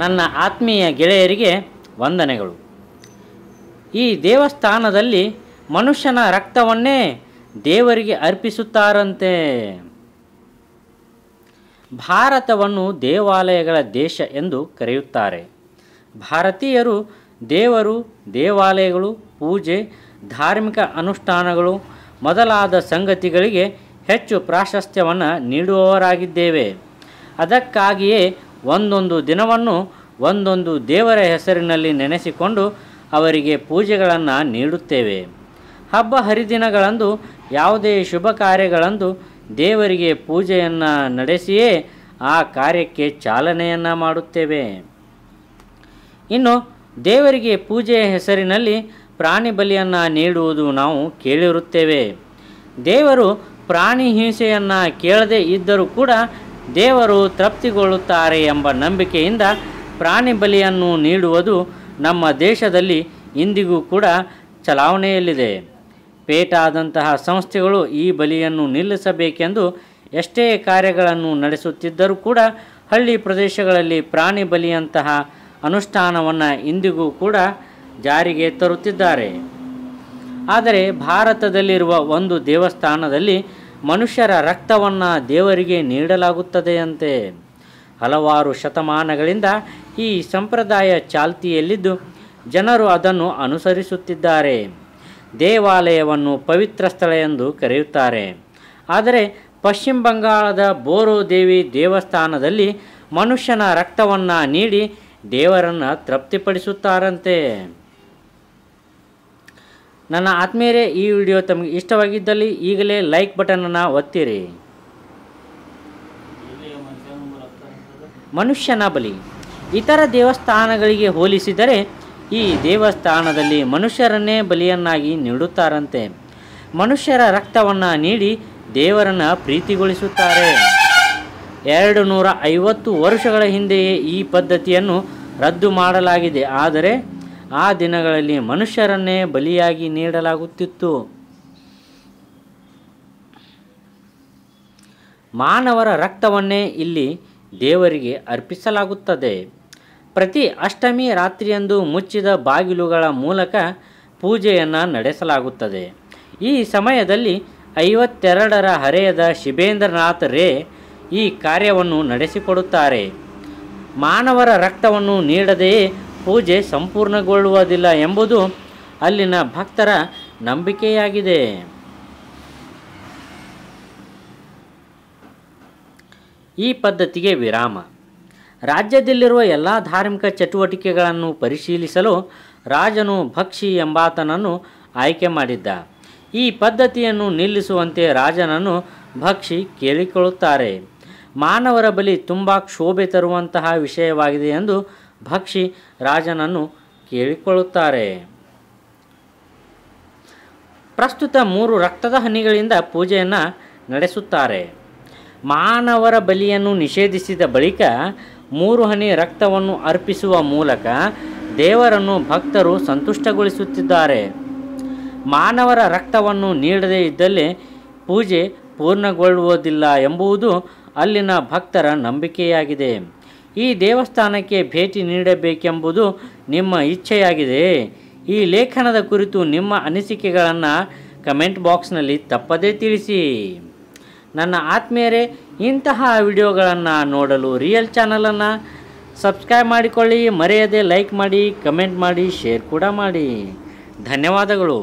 ನನ್ನ ಆತ್ಮೀಯ ಗೆಳೆಯರಿಗೆ ವಂದನೆಗಳು ಈ ದೇವಸ್ಥಾನದಲ್ಲಿ ಮನುಷ್ಯನ ರಕ್ತವನ್ನೇ ದೇವರಿಗೆ ಅರ್ಪಿಸುತ್ತಾರಂತೆ ಭಾರತವನ್ನು ದೇವಾಲಯಗಳ ದೇಶ ಎಂದು ಕರೆಯುತ್ತಾರೆ ಭಾರತೀಯರು ದೇವರು ದೇವಾಲಯಗಳು ಪೂಜೆ ಧಾರ್ಮಿಕ ಅನುಷ್ಠಾನಗಳು ಮೊದಲಾದ ಸಂಗತಿಗಳಿಗೆ ಹೆಚ್ಚು ಪ್ರಾಶಸ್ತ್ಯವನ್ನು ನೀಡುವವರಾಗಿದ್ದೇವೆ ಅದಕ್ಕಾಗಿಯೇ ಒಂದೊಂದು ದಿನವನ್ನು ಒಂದೊಂದು ದೇವರ ಹೆಸರಿನಲ್ಲಿ ನೆನೆಸಿಕೊಂಡು ಅವರಿಗೆ ಪೂಜೆಗಳನ್ನು ನೀಡುತ್ತೇವೆ ಹಬ್ಬ ಹರಿದಿನಗಳಂದು ಯಾವುದೇ ಶುಭ ಕಾರ್ಯಗಳಂದು ದೇವರಿಗೆ ಪೂಜೆಯನ್ನು ನಡೆಸಿಯೇ ಆ ಕಾರ್ಯಕ್ಕೆ ಚಾಲನೆಯನ್ನು ಮಾಡುತ್ತೇವೆ ಇನ್ನು ದೇವರಿಗೆ ಪೂಜೆಯ ಹೆಸರಿನಲ್ಲಿ ಪ್ರಾಣಿ ಬಲಿಯನ್ನು ನೀಡುವುದು ನಾವು ಕೇಳಿರುತ್ತೇವೆ ದೇವರು ಪ್ರಾಣಿ ಹಿಂಸೆಯನ್ನು ಕೇಳದೇ ಇದ್ದರೂ ಕೂಡ ದೇವರು ತೃಪ್ತಿಗೊಳ್ಳುತ್ತಾರೆ ಎಂಬ ನಂಬಿಕೆಯಿಂದ ಪ್ರಾಣಿ ಬಲಿಯನ್ನು ನೀಡುವುದು ನಮ್ಮ ದೇಶದಲ್ಲಿ ಇಂದಿಗೂ ಕೂಡ ಚಲಾವಣೆಯಲ್ಲಿದೆ ಪೇಟಾದಂತಹ ಸಂಸ್ಥೆಗಳು ಈ ಬಲಿಯನ್ನು ನಿಲ್ಲಿಸಬೇಕೆಂದು ಎಷ್ಟೇ ಕಾರ್ಯಗಳನ್ನು ನಡೆಸುತ್ತಿದ್ದರೂ ಕೂಡ ಹಳ್ಳಿ ಪ್ರದೇಶಗಳಲ್ಲಿ ಪ್ರಾಣಿ ಬಲಿಯಂತಹ ಅನುಷ್ಠಾನವನ್ನು ಇಂದಿಗೂ ಕೂಡ ಜಾರಿಗೆ ತರುತ್ತಿದ್ದಾರೆ ಆದರೆ ಭಾರತದಲ್ಲಿರುವ ಒಂದು ದೇವಸ್ಥಾನದಲ್ಲಿ ಮನುಷ್ಯರ ರಕ್ತವನ್ನು ದೇವರಿಗೆ ನೀಡಲಾಗುತ್ತದೆಯಂತೆ ಹಲವಾರು ಶತಮಾನಗಳಿಂದ ಈ ಸಂಪ್ರದಾಯ ಚಾಲ್ತಿಯಲ್ಲಿದ್ದು ಜನರು ಅದನ್ನು ಅನುಸರಿಸುತ್ತಿದ್ದಾರೆ ದೇವಾಲಯವನ್ನು ಪವಿತ್ರ ಸ್ಥಳ ಎಂದು ಕರೆಯುತ್ತಾರೆ ಆದರೆ ಪಶ್ಚಿಮ ಬಂಗಾಳದ ಬೋರೋ ದೇವಿ ದೇವಸ್ಥಾನದಲ್ಲಿ ಮನುಷ್ಯನ ರಕ್ತವನ್ನು ನೀಡಿ ದೇವರನ್ನು ತೃಪ್ತಿಪಡಿಸುತ್ತಾರಂತೆ ನನ್ನ ಆತ್ಮೀಯರೇ ಈ ವಿಡಿಯೋ ತಮಗೆ ಇಷ್ಟವಾಗಿದ್ದಲ್ಲಿ ಈಗಲೇ ಲೈಕ್ ಬಟನನ್ನು ಒತ್ತಿರಿ ಮನುಷ್ಯನ ಬಲಿ ಇತರ ದೇವಸ್ಥಾನಗಳಿಗೆ ಹೋಲಿಸಿದರೆ ಈ ದೇವಸ್ಥಾನದಲ್ಲಿ ಮನುಷ್ಯರನ್ನೇ ಬಲಿಯನ್ನಾಗಿ ನೀಡುತ್ತಾರಂತೆ ಮನುಷ್ಯರ ರಕ್ತವನ್ನು ನೀಡಿ ದೇವರನ್ನು ಪ್ರೀತಿಗೊಳಿಸುತ್ತಾರೆ ಎರಡು ನೂರ ಐವತ್ತು ವರ್ಷಗಳ ಹಿಂದೆಯೇ ಈ ಪದ್ಧತಿಯನ್ನು ರದ್ದು ಮಾಡಲಾಗಿದೆ ಆದರೆ ಆ ದಿನಗಳಲ್ಲಿ ಮನುಷ್ಯರನ್ನೇ ಬಲಿಯಾಗಿ ನೀಡಲಾಗುತ್ತಿತ್ತು ಮಾನವರ ರಕ್ತವನ್ನೇ ಇಲ್ಲಿ ದೇವರಿಗೆ ಅರ್ಪಿಸಲಾಗುತ್ತದೆ ಪ್ರತಿ ಅಷ್ಟಮಿ ರಾತ್ರಿಯಂದು ಮುಚ್ಚಿದ ಬಾಗಿಲುಗಳ ಮೂಲಕ ಪೂಜೆಯನ್ನು ನಡೆಸಲಾಗುತ್ತದೆ ಈ ಸಮಯದಲ್ಲಿ ಐವತ್ತೆರಡರ ಹರೆಯದ ಶಿಬೇಂದ್ರನಾಥ ರೇ ಈ ಕಾರ್ಯವನ್ನು ನಡೆಸಿಕೊಡುತ್ತಾರೆ ಮಾನವರ ರಕ್ತವನ್ನು ನೀಡದೆಯೇ ಪೂಜೆ ಸಂಪೂರ್ಣಗೊಳ್ಳುವುದಿಲ್ಲ ಎಂಬುದು ಅಲ್ಲಿನ ಭಕ್ತರ ನಂಬಿಕೆಯಾಗಿದೆ ಈ ಪದ್ಧತಿಗೆ ವಿರಾಮ ರಾಜ್ಯದಲ್ಲಿರುವ ಎಲ್ಲ ಧಾರ್ಮಿಕ ಚಟುವಟಿಕೆಗಳನ್ನು ಪರಿಶೀಲಿಸಲು ರಾಜನು ಭಕ್ಷಿ ಎಂಬಾತನನ್ನು ಆಯ್ಕೆ ಮಾಡಿದ್ದ ಈ ಪದ್ಧತಿಯನ್ನು ನಿಲ್ಲಿಸುವಂತೆ ರಾಜನನ್ನು ಭಕ್ಷಿ ಕೇಳಿಕೊಳ್ಳುತ್ತಾರೆ ಮಾನವರ ಬಲಿ ತುಂಬ ಕ್ಷೋಭೆ ತರುವಂತಹ ವಿಷಯವಾಗಿದೆ ಎಂದು ಭಕ್ಷಿ ರಾಜನನ್ನು ಕೇಳಿಕೊಳ್ಳುತ್ತಾರೆ ಪ್ರಸ್ತುತ ಮೂರು ರಕ್ತದ ಹನಿಗಳಿಂದ ಪೂಜೆಯನ್ನು ನಡೆಸುತ್ತಾರೆ ಮಾನವರ ಬಲಿಯನ್ನು ನಿಷೇಧಿಸಿದ ಬಳಿಕ ಮೂರು ಹನಿ ರಕ್ತವನ್ನು ಅರ್ಪಿಸುವ ಮೂಲಕ ದೇವರನ್ನು ಭಕ್ತರು ಸಂತುಷ್ಟಗೊಳಿಸುತ್ತಿದ್ದಾರೆ ಮಾನವರ ರಕ್ತವನ್ನು ನೀಡದೇ ಇದ್ದಲ್ಲಿ ಪೂಜೆ ಪೂರ್ಣಗೊಳ್ಳುವುದಿಲ್ಲ ಎಂಬುದು ಅಲ್ಲಿನ ಭಕ್ತರ ನಂಬಿಕೆಯಾಗಿದೆ ಈ ದೇವಸ್ಥಾನಕ್ಕೆ ಭೇಟಿ ನೀಡಬೇಕೆಂಬುದು ನಿಮ್ಮ ಇಚ್ಛೆಯಾಗಿದೆ ಈ ಲೇಖನದ ಕುರಿತು ನಿಮ್ಮ ಅನಿಸಿಕೆಗಳನ್ನು ಕಮೆಂಟ್ ಬಾಕ್ಸ್ನಲ್ಲಿ ತಪ್ಪದೇ ತಿಳಿಸಿ ನನ್ನ ಆತ್ಮೀಯರೇ ಇಂತಹ ವಿಡಿಯೋಗಳನ್ನು ನೋಡಲು ರಿಯಲ್ ಚಾನಲನ್ನು ಸಬ್ಸ್ಕ್ರೈಬ್ ಮಾಡಿಕೊಳ್ಳಿ ಮರೆಯದೆ ಲೈಕ್ ಮಾಡಿ ಕಮೆಂಟ್ ಮಾಡಿ ಶೇರ್ ಕೂಡ ಮಾಡಿ ಧನ್ಯವಾದಗಳು